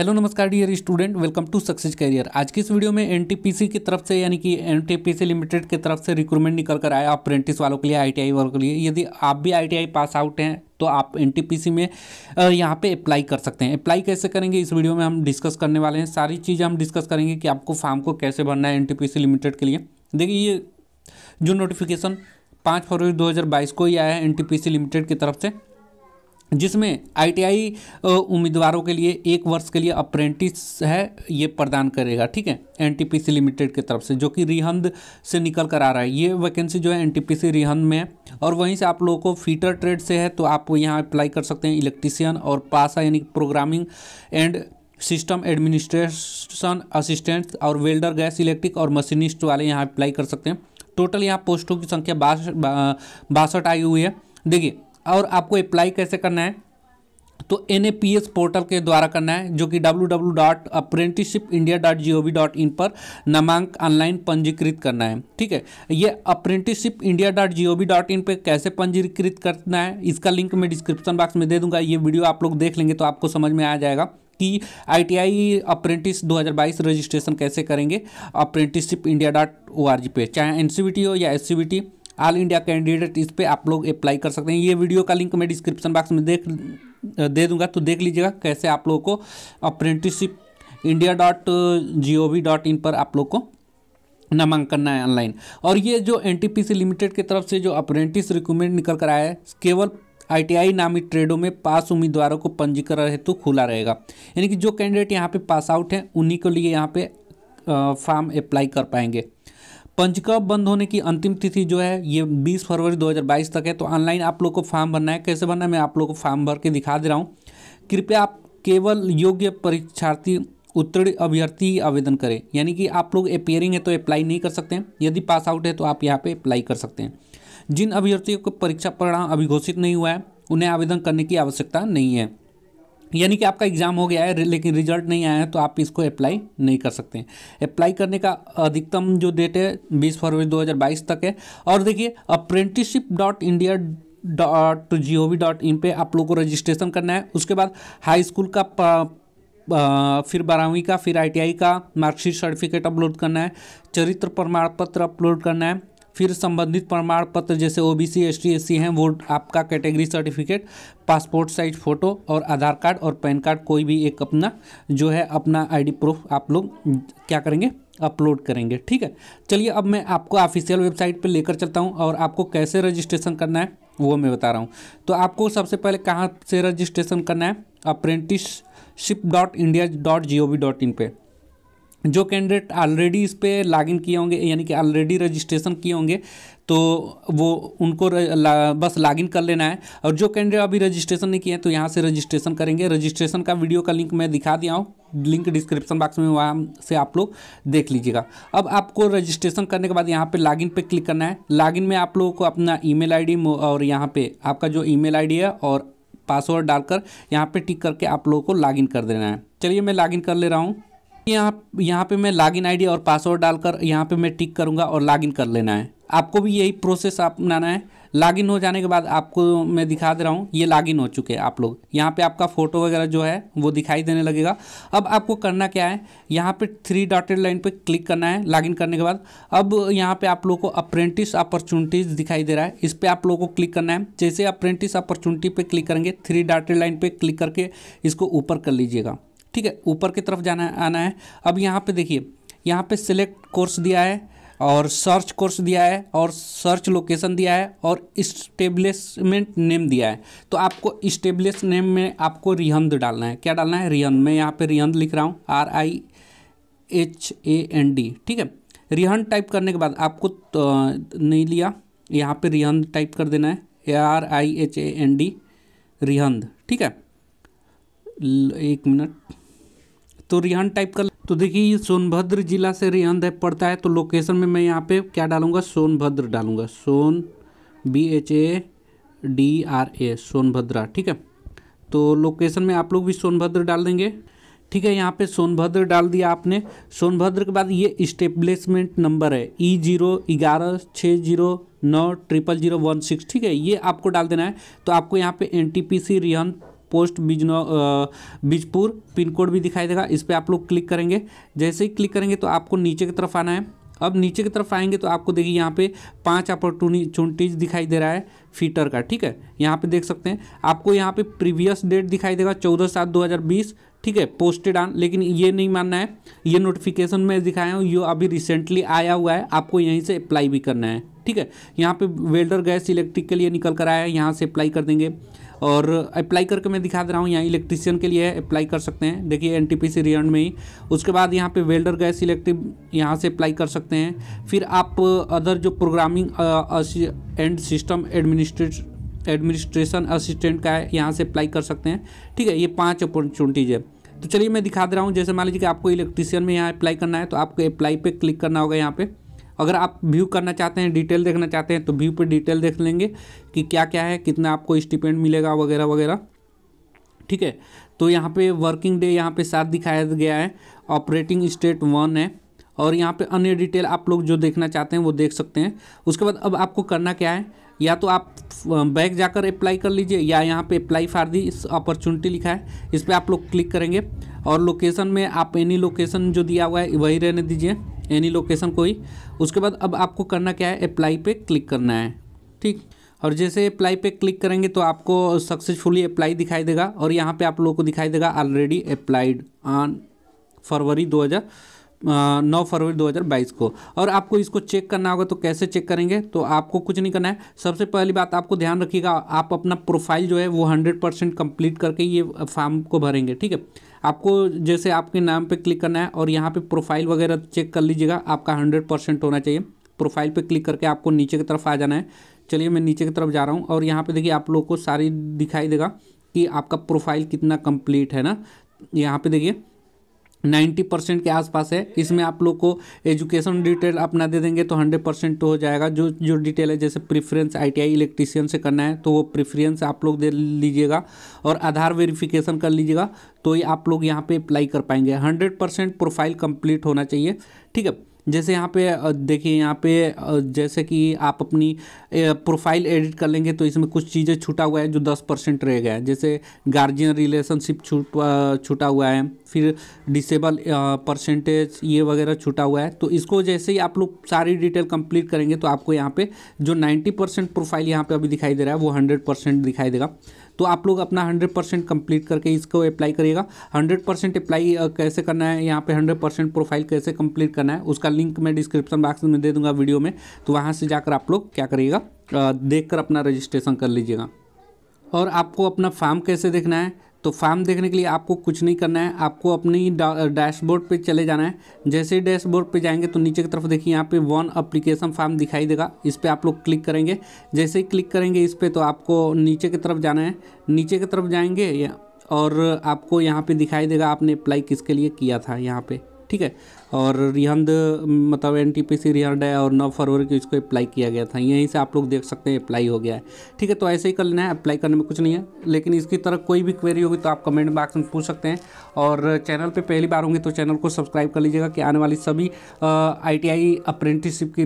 hello नमस्कार dear student welcome to success career आज की इस वीडियो में एनटीपीसी की तरफ से यानी कि एनटीपीसी लिमिटेड की तरफ से रिक्रूटमेंट निकल कर आया अप्रेंटिस वालों के लिए आईटीआई वालों के लिए यदि आप भी आईटीआई पास आउट हैं तो आप एन में यहाँ पे अप्लाई कर सकते हैं अप्लाई कैसे करेंगे इस वीडियो में हम डिस्कस करने वाले हैं सारी चीज़ें हम डिस्कस करेंगे कि आपको फॉर्म को कैसे भरना है एन लिमिटेड के लिए देखिए ये जो नोटिफिकेशन पाँच फरवरी दो को ही आया है एन लिमिटेड की तरफ से जिसमें आईटीआई उम्मीदवारों के लिए एक वर्ष के लिए अप्रेंटिस है ये प्रदान करेगा ठीक है एनटीपीसी लिमिटेड की तरफ से जो कि रिहंद से निकल कर आ रहा है ये वैकेंसी जो है एनटीपीसी रिहंद में है और वहीं से आप लोगों को फीटर ट्रेड से है तो आप यहाँ अप्लाई कर सकते हैं इलेक्ट्रीसियन और पासा यानी programming and system administration assistant और वेल्डर गैस इलेक्ट्रिक और मशीनिस्ट वाले यहाँ अप्लाई कर सकते हैं टोटल यहाँ पोस्टों की संख्या बासठ बासठ आई हुई है देखिए और आपको अप्लाई कैसे करना है तो एन पोर्टल के द्वारा करना है जो कि W W dot apprenticeship India dot G O V dot in पर नामांक ऑनलाइन पंजीकृत करना है ठीक है ये apprenticeship India dot G O V dot in पर कैसे पंजीकृत करना है इसका लिंक मैं डिस्क्रिप्शन बॉक्स में दे दूंगा ये वीडियो आप लोग देख लेंगे तो आपको समझ में आ जाएगा कि आई टी आई अप्रेंटिस बाईस रजिस्ट्रेशन कैसे करेंगे apprenticeship India dot O R G पे चाहे एन सी बी टी हो या S C V T all India candidate इस पर आप लोग अप्लाई कर सकते हैं ये वीडियो का लिंक मैं डिस्क्रिप्शन बॉक्स में देख दे दूंगा तो देख लीजिएगा कैसे आप लोगों को apprenticeship India dot G O V dot in पर आप लोग को नामांकन है ऑनलाइन और ये जो एन लिमिटेड की तरफ से जो अप्रेंटिस रिक्रूटमेंट निकल कर आया है केवल आईटीआई नामी ट्रेडों में पास उम्मीदवारों को पंजीकरण हेतु तो खुला रहेगा यानी कि जो कैंडिडेट यहाँ पे पास आउट हैं उन्हीं के लिए यहाँ पे फॉर्म uh, अप्लाई कर पाएंगे पंचकव बंद होने की अंतिम तिथि जो है ये 20 फरवरी 2022 तक है तो ऑनलाइन आप लोग को फॉर्म भरना है कैसे भरना है मैं आप लोग को फॉर्म भर के दिखा दे रहा हूँ कृपया आप केवल योग्य परीक्षार्थी उत्तीर्ण अभ्यर्थी आवेदन करें यानी कि आप लोग अपेयरिंग है तो अप्लाई नहीं कर सकते यदि पास आउट है तो आप यहाँ पर अप्लाई कर सकते हैं जिन अभ्यर्थियों को परीक्षा परिणाम अभिघोषित नहीं हुआ है उन्हें आवेदन करने की आवश्यकता नहीं है यानी कि आपका एग्ज़ाम हो गया है लेकिन रिजल्ट नहीं आया है तो आप इसको अप्लाई नहीं कर सकते हैं अप्लाई करने का अधिकतम जो डेट है 20 फरवरी 2022 तक है और देखिए apprenticeship dot India dot G O V dot in पर आप लोगों को रजिस्ट्रेशन करना है उसके बाद हाई स्कूल का आ, फिर बारहवीं का फिर आईटीआई का मार्कशीट सर्टिफिकेट अपलोड करना है चरित्र प्रमाण पत्र अपलोड करना है फिर संबंधित प्रमाण पत्र जैसे O B C S T S C हैं वो आपका category certificate passport size photo और आधार कार्ड और पैन कार्ड कोई भी एक अपना जो है अपना आईडी प्रूफ आप लोग क्या करेंगे अपलोड करेंगे ठीक है चलिए अब मैं आपको ऑफिशियल वेबसाइट पर लेकर चलता हूँ और आपको कैसे रजिस्ट्रेशन करना है वो मैं बता रहा हूँ तो आपको सबसे पहले कहाँ से रजिस्ट्रेशन करना है apprenticeship dot India dot G O V dot in पर जो कैंडिडेट ऑलरेडी इस पर लॉगिन किए होंगे यानी कि ऑलरेडी रजिस्ट्रेशन किए होंगे तो वो उनको ला, बस लॉगिन कर लेना है और जो कैंडिडेट अभी रजिस्ट्रेशन नहीं किए हैं तो यहाँ से रजिस्ट्रेशन करेंगे रजिस्ट्रेशन का वीडियो का लिंक मैं दिखा दिया हूँ लिंक डिस्क्रिप्शन बॉक्स में वहाँ से आप लोग देख लीजिएगा अब आपको रजिस्ट्रेशन करने के बाद यहाँ पे लॉगिन पे क्लिक करना है लॉगिन में आप लोगों को अपना ईमेल आईडी और यहाँ पे आपका जो ईमेल आईडी है और पासवर्ड डालकर यहाँ पे टिक करके आप लोगों को लॉगिन कर देना है चलिए मैं लॉगिन कर ले रहा हूँ यहाँ यहाँ पे मैं लॉगिन आईडी और पासवर्ड डालकर यहाँ पे मैं टिक करूँगा और लॉगिन कर लेना है आपको भी यही प्रोसेस अपनाना है लॉगिन हो जाने के बाद आपको मैं दिखा दे रहा हूँ ये लॉगिन हो चुके हैं आप लोग यहाँ पे आपका फ़ोटो वगैरह जो है वो दिखाई देने लगेगा अब आपको करना क्या है यहाँ पे थ्री डॉटेड लाइन पे क्लिक करना है लॉगिन करने के बाद अब यहाँ पे आप लोग को अप्रेंटिस अपॉर्चुनिटीज़ दिखाई दे रहा है इस पर आप लोगों को क्लिक करना है जैसे अप्रेंटिस अपॉर्चुनिटी पर क्लिक करेंगे थ्री डॉटेड लाइन पर क्लिक करके इसको ऊपर कर लीजिएगा ठीक है ऊपर की तरफ जाना आना है अब यहाँ पे देखिए यहाँ पे सिलेक्ट कोर्स दिया है और सर्च कोर्स दिया है और सर्च लोकेशन दिया है और इस्टेब्लिशमेंट नेम दिया है तो आपको इस्टेब्लिश नेम में आपको रिहंद डालना है क्या डालना है रिहंद मैं यहाँ पे रिहंद लिख रहा हूँ R I H A N D ठीक है रिहंद टाइप करने के बाद आपको तो नहीं लिया यहाँ पे रिहंद टाइप कर देना है R I H A N D Rihand ठीक है एक मिनट तो रिहान टाइप का तो देखिए सोनभद्र जिला से रिहान पड़ता है तो लोकेशन में मैं यहाँ पे क्या डालूंगा सोनभद्र डालूंगा Son B H A D R A Sonbhadra ठीक है तो लोकेशन में आप लोग भी सोनभद्र डाल देंगे ठीक है यहाँ पे सोनभद्र डाल दिया आपने सोनभद्र के बाद ये इस्टेब्लिशमेंट नंबर है ई e जीरो ग्यारह छः जीरो नौ ट्रिपल जीरो वन सिक्स ठीक है ये आपको डाल देना है तो आपको यहाँ पे N T P C Rihand post बिजनो बीजपुर पिन कोड भी दिखाई देगा इस पर आप लोग क्लिक करेंगे जैसे ही क्लिक करेंगे तो आपको नीचे की तरफ आना है अब नीचे की तरफ आएंगे तो आपको देखिए यहाँ पे पांच अपॉर्चुनिटीज दिखाई दे रहा है फीटर का ठीक है यहाँ पे देख सकते हैं आपको यहाँ पे प्रीवियस डेट दिखाई देगा चौदह सात दो हज़ार बीस ठीक है पोस्टेड आन लेकिन ये नहीं मानना है ये नोटिफिकेशन मैं दिखाया हूँ ये अभी रिसेंटली आया हुआ है आपको यहीं से अप्लाई भी करना है ठीक है यहाँ पर वेल्डर गैस इलेक्ट्रिक के लिए निकल कर आया है यहाँ से अप्लाई कर देंगे और अप्लाई करके मैं दिखा दे रहा हूँ यहाँ इलेक्ट्रीशियन के लिए अप्लाई कर सकते हैं देखिए एन टी पी सी में ही उसके बाद यहाँ पे वेल्डर गैस इलेक्ट्रिक यहाँ से अप्लाई कर सकते हैं फिर आप अदर जो programming and system administrate administration assistant का है यहाँ से अप्लाई कर सकते हैं ठीक है ये पाँच अपॉर्चुनिटीज़ है तो चलिए मैं दिखा दे रहा हूँ जैसे मान लीजिए कि आपको इलेक्ट्रिशियन में यहाँ अप्लाई करना है तो आपको अप्लाई पे क्लिक करना होगा यहाँ पे अगर आप व्यू करना चाहते हैं डिटेल देखना चाहते हैं तो व्यू पर डिटेल देख लेंगे कि क्या क्या है कितना आपको स्टिपेंड मिलेगा वगैरह वगैरह ठीक है तो यहाँ पे वर्किंग डे यहाँ पे सात दिखाया गया है ऑपरेटिंग स्टेट वन है और यहाँ पे अन्य डिटेल आप लोग जो देखना चाहते हैं वो देख सकते हैं उसके बाद अब आपको करना क्या है या तो आप बैक जाकर अप्लाई कर लीजिए या यहाँ पे अप्लाई फॉर दी इस अपॉर्चुनिटी लिखा है इस पर आप लोग क्लिक करेंगे और लोकेशन में आप एनी लोकेशन जो दिया हुआ है वही रहने दीजिए एनी लोकेशन कोई उसके बाद अब आपको करना क्या है अप्लाई पे क्लिक करना है ठीक और जैसे अप्लाई पे क्लिक करेंगे तो आपको सक्सेसफुली अप्लाई दिखाई देगा और यहाँ पे आप लोगों को दिखाई देगा ऑलरेडी अप्लाइड ऑन फरवरी दो हज़ार नौ फरवरी 2022 को और आपको इसको चेक करना होगा तो कैसे चेक करेंगे तो आपको कुछ नहीं करना है सबसे पहली बात आपको ध्यान रखिएगा आप अपना प्रोफाइल जो है वो हंड्रेड परसेंट कम्प्लीट करके ये फॉर्म को भरेंगे ठीक है आपको जैसे आपके नाम पे क्लिक करना है और यहाँ पे प्रोफाइल वगैरह चेक कर लीजिएगा आपका हंड्रेड परसेंट होना चाहिए प्रोफाइल पर क्लिक करके आपको नीचे की तरफ आ जाना है चलिए मैं नीचे की तरफ जा रहा हूँ और यहाँ पर देखिए आप लोग को सारी दिखाई देगा कि आपका प्रोफाइल कितना कम्प्लीट है ना यहाँ पर देखिए नाइन्टी परसेंट के आसपास है इसमें आप लोग को एजुकेशन डिटेल अपना दे देंगे तो हंड्रेड परसेंट तो हो जाएगा जो जो डिटेल है जैसे प्रेफरेंस आईटीआई इलेक्ट्रीशियन से करना है तो वो प्रेफरेंस आप लोग दे लीजिएगा और आधार वेरिफिकेशन कर लीजिएगा तो ये आप लोग यहाँ पे अप्लाई कर पाएंगे हंड्रेड परसेंट प्रोफाइल कंप्लीट होना चाहिए ठीक है जैसे यहाँ पे देखिए यहाँ पे जैसे कि आप अपनी प्रोफाइल एडिट कर लेंगे तो इसमें कुछ चीज़ें छूटा हुआ है जो दस परसेंट रह गया है जैसे गार्जियन रिलेशनशिप छूट छूटा हुआ है फिर डिसेबल परसेंटेज ये वगैरह छूटा हुआ है तो इसको जैसे ही आप लोग सारी डिटेल कंप्लीट करेंगे तो आपको यहाँ पे जो नाइन्टी परसेंट प्रोफाइल यहाँ पे अभी दिखाई दे रहा है वो हंड्रेड परसेंट दिखाई देगा तो आप लोग अपना हंड्रेड परसेंट कंप्लीट करके इसको अप्लाई करिएगा हंड्रेड परसेंट अप्लाई कैसे करना है यहाँ पे हंड्रेड परसेंट प्रोफाइल कैसे कंप्लीट करना है उसका लिंक मैं डिस्क्रिप्शन बॉक्स में दे दूंगा वीडियो में तो वहाँ से जाकर आप लोग क्या करिएगा कर अपना रजिस्ट्रेशन कर लीजिएगा और आपको अपना फार्म कैसे देखना है तो फार्म देखने के लिए आपको कुछ नहीं करना है आपको अपनी डैशबोर्ड पे चले जाना है जैसे ही डैशबोर्ड पे जाएंगे तो नीचे की तरफ देखिए यहाँ पे वन अप्लीकेशन फार्म दिखाई देगा इस पर आप लोग क्लिक करेंगे जैसे ही क्लिक करेंगे इस पर तो आपको नीचे की तरफ जाना है नीचे की तरफ जाएंगे और आपको यहाँ पर दिखाई देगा आपने अप्लाई किसके लिए किया था यहाँ पर ठीक है और रिहंद मतलब N T P C Rihand है और नौ फरवरी को इसको अप्लाई किया गया था यहीं से आप लोग देख सकते हैं अप्लाई हो गया है ठीक है तो ऐसे ही कर लेना है अप्लाई करने में कुछ नहीं है लेकिन इसकी तरह कोई भी क्वेरी होगी तो आप कमेंट बॉक्स में पूछ सकते हैं और चैनल पर पहली बार होंगे तो चैनल को सब्सक्राइब कर लीजिएगा कि आने वाली सभी आई टी आई अप्रेंटिसशिप की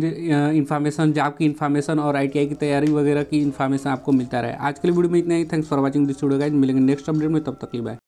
इन्फॉर्मेशन जॉब की इन्फॉर्मेशन और आई टी आई की तैयारी वगैरह की इन्फॉर्मेशन आपको मिलता रहे आज के लिए वीडियो में इतना ही thanks for watching this video guys मिलेंगे नेक्स्ट अपडेट में तब तक लिए बाय